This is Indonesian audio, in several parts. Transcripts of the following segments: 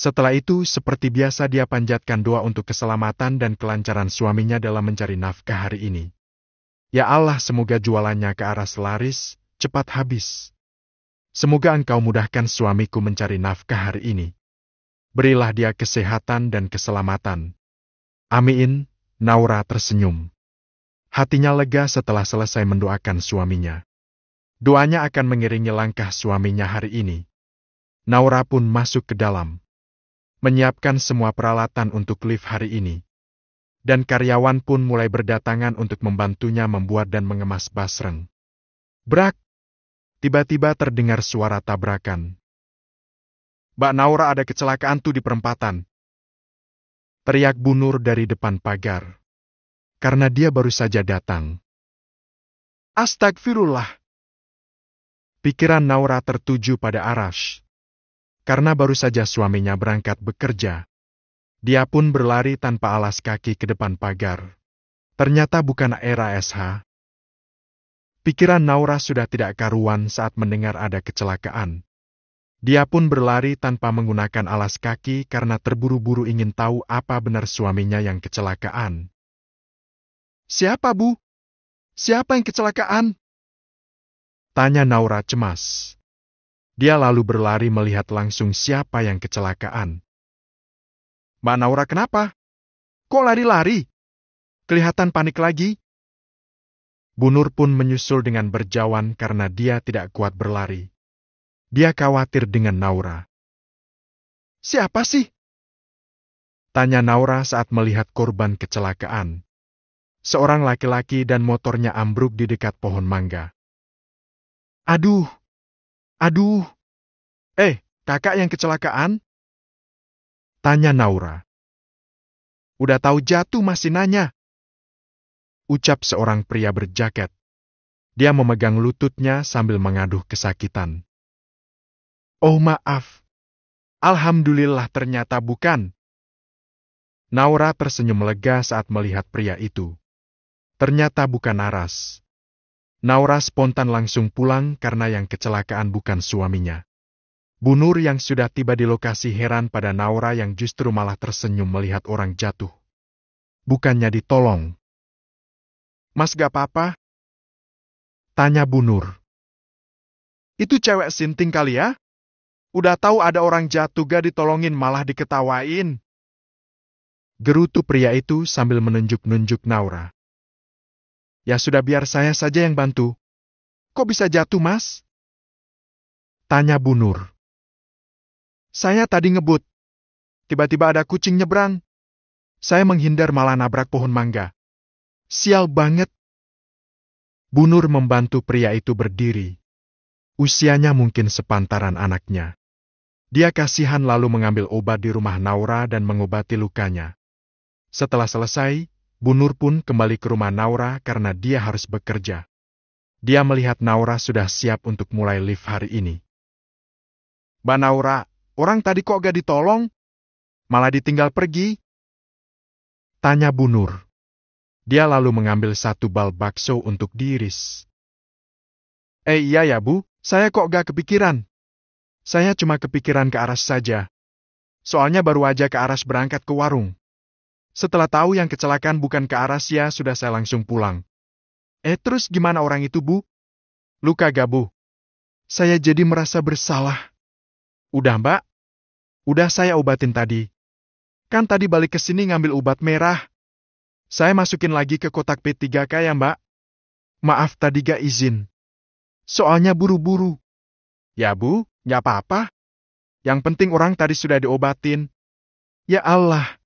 Setelah itu, seperti biasa dia panjatkan doa untuk keselamatan dan kelancaran suaminya dalam mencari nafkah hari ini. Ya Allah semoga jualannya ke arah selaris, cepat habis. Semoga engkau mudahkan suamiku mencari nafkah hari ini. Berilah dia kesehatan dan keselamatan. Amin, Naura tersenyum. Hatinya lega setelah selesai mendoakan suaminya. Doanya akan mengiringi langkah suaminya hari ini. Naura pun masuk ke dalam menyiapkan semua peralatan untuk lift hari ini. Dan karyawan pun mulai berdatangan untuk membantunya membuat dan mengemas basreng. Brak! Tiba-tiba terdengar suara tabrakan. Mbak Naura ada kecelakaan tuh di perempatan. Teriak Bunur dari depan pagar. Karena dia baru saja datang. Astagfirullah! Pikiran Naura tertuju pada Arash. Karena baru saja suaminya berangkat bekerja, dia pun berlari tanpa alas kaki ke depan pagar. Ternyata bukan era SH. Pikiran Naura sudah tidak karuan saat mendengar ada kecelakaan. Dia pun berlari tanpa menggunakan alas kaki karena terburu-buru ingin tahu apa benar suaminya yang kecelakaan. Siapa, Bu? Siapa yang kecelakaan? Tanya Naura cemas. Dia lalu berlari melihat langsung siapa yang kecelakaan. Mbak Naura kenapa? Kok lari-lari? Kelihatan panik lagi. Bunur pun menyusul dengan berjawan karena dia tidak kuat berlari. Dia khawatir dengan Naura. Siapa sih? Tanya Naura saat melihat korban kecelakaan. Seorang laki-laki dan motornya ambruk di dekat pohon mangga. Aduh, Aduh. Eh, kakak yang kecelakaan? Tanya Naura. Udah tahu jatuh masih nanya. Ucap seorang pria berjaket. Dia memegang lututnya sambil mengaduh kesakitan. Oh maaf. Alhamdulillah ternyata bukan. Naura tersenyum lega saat melihat pria itu. Ternyata bukan Aras. Naura spontan langsung pulang karena yang kecelakaan bukan suaminya. Bunur yang sudah tiba di lokasi heran pada Naura yang justru malah tersenyum melihat orang jatuh. Bukannya ditolong. Mas gak apa-apa? Tanya Bunur. Itu cewek sinting kali ya? Udah tahu ada orang jatuh gak ditolongin malah diketawain. Gerutu pria itu sambil menunjuk-nunjuk Naura. Ya sudah biar saya saja yang bantu. Kok bisa jatuh, Mas? Tanya Bu Nur. Saya tadi ngebut. Tiba-tiba ada kucing nyebrang. Saya menghindar malah nabrak pohon mangga. Sial banget. Bu Nur membantu pria itu berdiri. Usianya mungkin sepantaran anaknya. Dia kasihan lalu mengambil obat di rumah Naura dan mengobati lukanya. Setelah selesai, Bunur pun kembali ke rumah Naura karena dia harus bekerja. Dia melihat Naura sudah siap untuk mulai lift hari ini. Mbak Naura, orang tadi kok gak ditolong? Malah ditinggal pergi? Tanya Bunur. Dia lalu mengambil satu bal bakso untuk diiris. Eh iya ya bu, saya kok gak kepikiran. Saya cuma kepikiran ke Aras saja. Soalnya baru aja ke Aras berangkat ke warung. Setelah tahu yang kecelakaan bukan ke arah Sia, sudah saya langsung pulang. Eh terus gimana orang itu, Bu? Luka Gabu. Saya jadi merasa bersalah. Udah, Mbak? Udah saya obatin tadi. Kan tadi balik ke sini ngambil obat merah. Saya masukin lagi ke kotak P3K ya, Mbak. Maaf tadi gak izin. Soalnya buru-buru. Ya, Bu, nggak apa-apa. Yang penting orang tadi sudah diobatin. Ya Allah,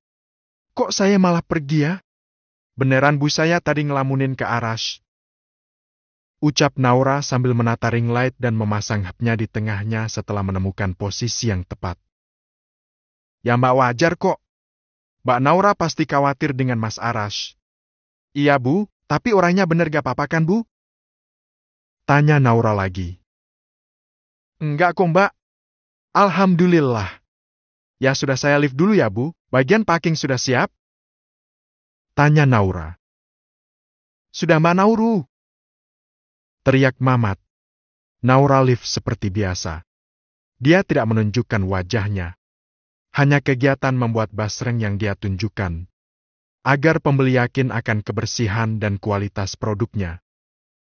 Kok saya malah pergi ya? Beneran bu saya tadi ngelamunin ke Arash. Ucap Naura sambil menata ring light dan memasang hubnya di tengahnya setelah menemukan posisi yang tepat. Ya mbak wajar kok. Mbak Naura pasti khawatir dengan Mas Arash. Iya bu, tapi orangnya bener gak apa-apa kan bu? Tanya Naura lagi. Enggak kok mbak. Alhamdulillah. Ya sudah saya lift dulu ya Bu, bagian parking sudah siap? Tanya Naura. Sudah Mbak Nauru. Teriak Mamat. Naura lift seperti biasa. Dia tidak menunjukkan wajahnya. Hanya kegiatan membuat basreng yang dia tunjukkan. Agar pembeli yakin akan kebersihan dan kualitas produknya.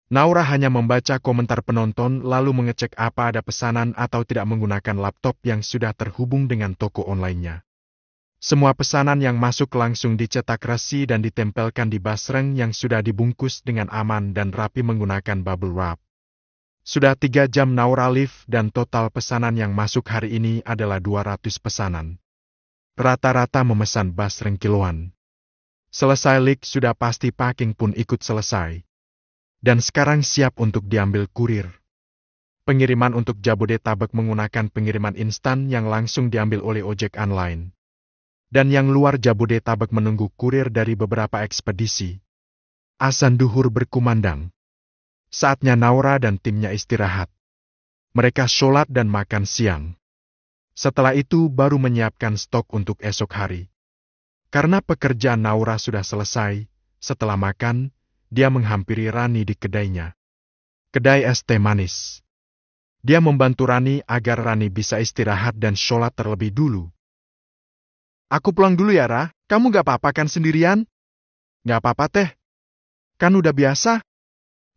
Naura hanya membaca komentar penonton lalu mengecek apa ada pesanan atau tidak menggunakan laptop yang sudah terhubung dengan toko onlinenya. Semua pesanan yang masuk langsung dicetak resi dan ditempelkan di basreng yang sudah dibungkus dengan aman dan rapi menggunakan bubble wrap. Sudah tiga jam Naura live dan total pesanan yang masuk hari ini adalah 200 pesanan. Rata-rata memesan basreng kiloan. Selesai leak sudah pasti packing pun ikut selesai dan sekarang siap untuk diambil kurir. Pengiriman untuk Jabodetabek menggunakan pengiriman instan yang langsung diambil oleh ojek online. Dan yang luar Jabodetabek menunggu kurir dari beberapa ekspedisi. Asan duhur berkumandang. Saatnya Naura dan timnya istirahat. Mereka sholat dan makan siang. Setelah itu baru menyiapkan stok untuk esok hari. Karena pekerjaan Naura sudah selesai, setelah makan, dia menghampiri Rani di kedainya. Kedai es teh manis. Dia membantu Rani agar Rani bisa istirahat dan sholat terlebih dulu. Aku pulang dulu ya, Ra. Kamu gak apa-apa kan sendirian? Gak apa-apa, Teh. Kan udah biasa.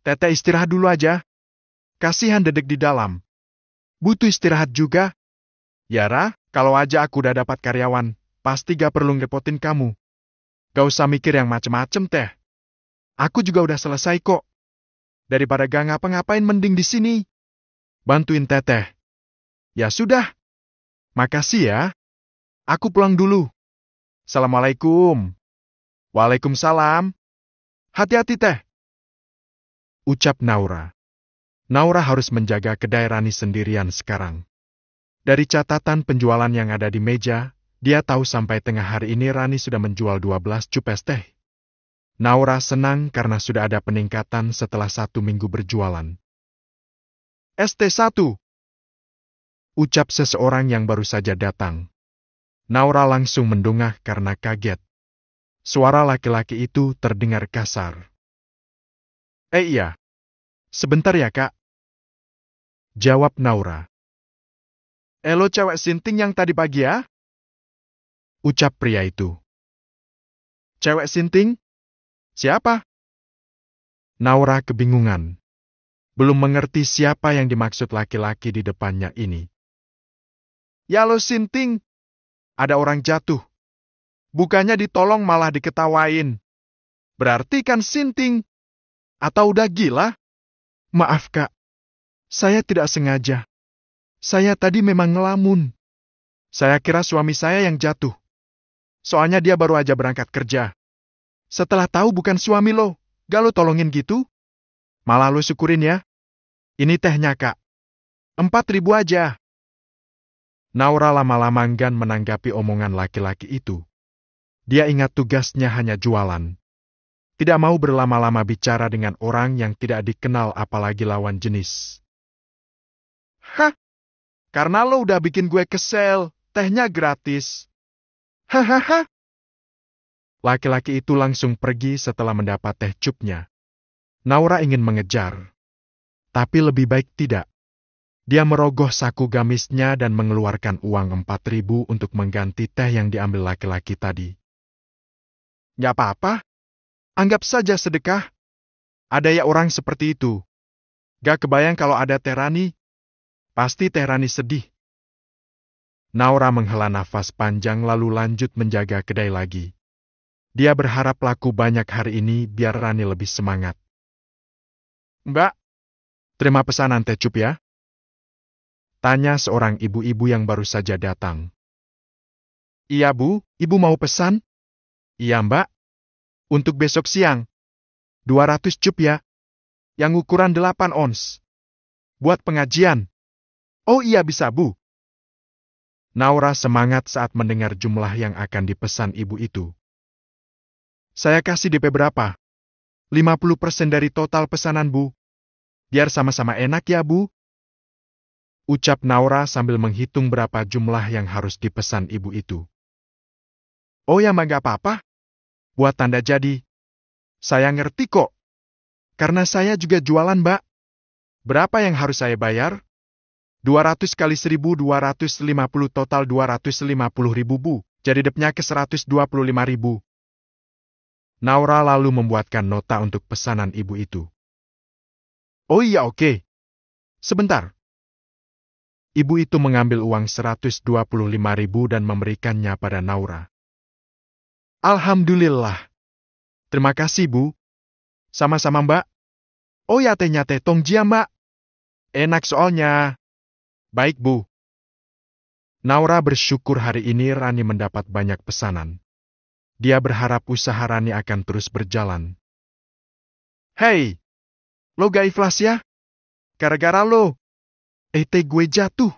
Tete istirahat dulu aja. Kasihan dedek di dalam. Butuh istirahat juga. Ya, Ra, kalau aja aku udah dapat karyawan, pasti gak perlu ngerepotin kamu. Gak usah mikir yang macem-macem, Teh. Aku juga udah selesai kok. Daripada gak ngapa-ngapain mending di sini. Bantuin teteh. Ya sudah. Makasih ya. Aku pulang dulu. Assalamualaikum. Waalaikumsalam. Hati-hati teh. Ucap Naura. Naura harus menjaga kedai Rani sendirian sekarang. Dari catatan penjualan yang ada di meja, dia tahu sampai tengah hari ini Rani sudah menjual 12 cupes teh Naura senang karena sudah ada peningkatan setelah satu minggu berjualan. ST1 Ucap seseorang yang baru saja datang. Naura langsung mendongah karena kaget. Suara laki-laki itu terdengar kasar. Eh iya. Sebentar ya kak. Jawab Naura. Elo eh, cewek sinting yang tadi pagi ya? Ucap pria itu. Cewek sinting? Siapa? Naura kebingungan. Belum mengerti siapa yang dimaksud laki-laki di depannya ini. Ya lo Sinting! Ada orang jatuh. Bukannya ditolong malah diketawain. Berarti kan Sinting. Atau udah gila? Maaf kak, saya tidak sengaja. Saya tadi memang ngelamun. Saya kira suami saya yang jatuh. Soalnya dia baru aja berangkat kerja. Setelah tahu bukan suami lo, gak lo tolongin gitu? Malah lo syukurin ya. Ini tehnya kak. Empat ribu aja. Naura lama-lama enggan menanggapi omongan laki-laki itu. Dia ingat tugasnya hanya jualan. Tidak mau berlama-lama bicara dengan orang yang tidak dikenal apalagi lawan jenis. Hah? Karena lo udah bikin gue kesel, tehnya gratis. Hahaha. Laki-laki itu langsung pergi setelah mendapat teh cupnya. Naura ingin mengejar. Tapi lebih baik tidak. Dia merogoh saku gamisnya dan mengeluarkan uang 4000 untuk mengganti teh yang diambil laki-laki tadi. Ya apa-apa. Anggap saja sedekah. Ada ya orang seperti itu. Gak kebayang kalau ada Terani. Pasti Terani sedih. Naura menghela nafas panjang lalu lanjut menjaga kedai lagi. Dia berharap laku banyak hari ini biar Rani lebih semangat. Mbak, terima pesanan teh cup ya? Tanya seorang ibu-ibu yang baru saja datang. Iya bu, ibu mau pesan? Iya mbak. Untuk besok siang. 200 cup ya. Yang ukuran 8 ons. Buat pengajian. Oh iya bisa bu. Naura semangat saat mendengar jumlah yang akan dipesan ibu itu. Saya kasih DP berapa? 50% dari total pesanan, Bu. Biar sama-sama enak ya, Bu. Ucap Naura sambil menghitung berapa jumlah yang harus dipesan ibu itu. Oh ya, mah apa-apa. Buat tanda jadi. Saya ngerti kok. Karena saya juga jualan, Mbak. Berapa yang harus saya bayar? 200 kali 1250 total 250 ribu, Bu. Jadi depnya ke 125 ribu. Naura lalu membuatkan nota untuk pesanan ibu itu. Oh iya oke. Okay. Sebentar. Ibu itu mengambil uang 125 ribu dan memberikannya pada Naura. Alhamdulillah. Terima kasih, Bu. Sama-sama, Mbak. Oh ya, tehnya teh tong jia, Mbak. Enak soalnya. Baik, Bu. Naura bersyukur hari ini Rani mendapat banyak pesanan. Dia berharap usaha Rani akan terus berjalan. Hei! Lo gak iflas ya? Gara-gara lo! ete gue jatuh.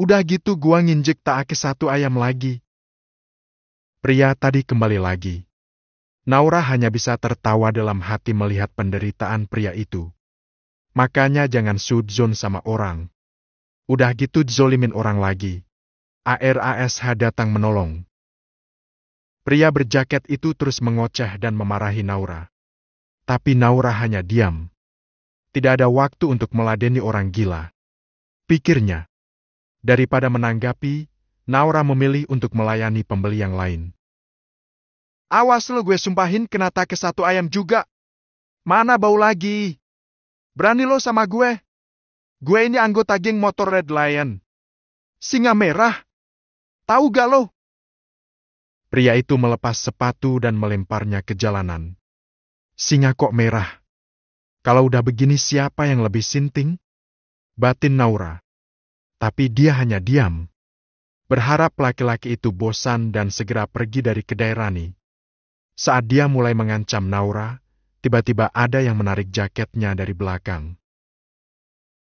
Udah gitu gua nginjek tak ake satu ayam lagi. Pria tadi kembali lagi. Naura hanya bisa tertawa dalam hati melihat penderitaan pria itu. Makanya jangan sudzon sama orang. Udah gitu zolimin orang lagi. ARASH datang menolong. Pria berjaket itu terus mengoceh dan memarahi Naura. Tapi Naura hanya diam. Tidak ada waktu untuk meladeni orang gila. Pikirnya. Daripada menanggapi, Naura memilih untuk melayani pembeli yang lain. Awas lo, gue sumpahin kena ke satu ayam juga. Mana bau lagi? Berani lo sama gue? Gue ini anggota geng motor Red Lion. Singa merah. Tahu gak lo? Pria itu melepas sepatu dan melemparnya ke jalanan. Singa kok merah. Kalau udah begini siapa yang lebih sinting? Batin Naura. Tapi dia hanya diam. Berharap laki-laki itu bosan dan segera pergi dari kedai Rani. Saat dia mulai mengancam Naura, tiba-tiba ada yang menarik jaketnya dari belakang.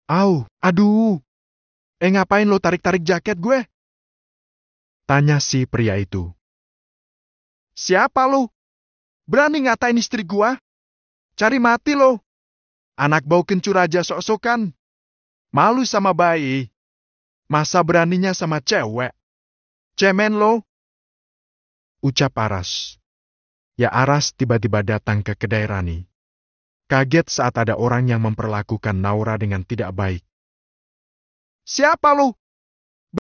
Au, aduh. Eh ngapain lo tarik-tarik jaket gue? Tanya si pria itu. Siapa lo? Berani ngatain istri gua? Cari mati lo. Anak bau kencur aja sok-sokan. Malu sama bayi. Masa beraninya sama cewek? Cemen lo. Ucap Aras. Ya Aras tiba-tiba datang ke kedai Rani. Kaget saat ada orang yang memperlakukan Naura dengan tidak baik. Siapa lo?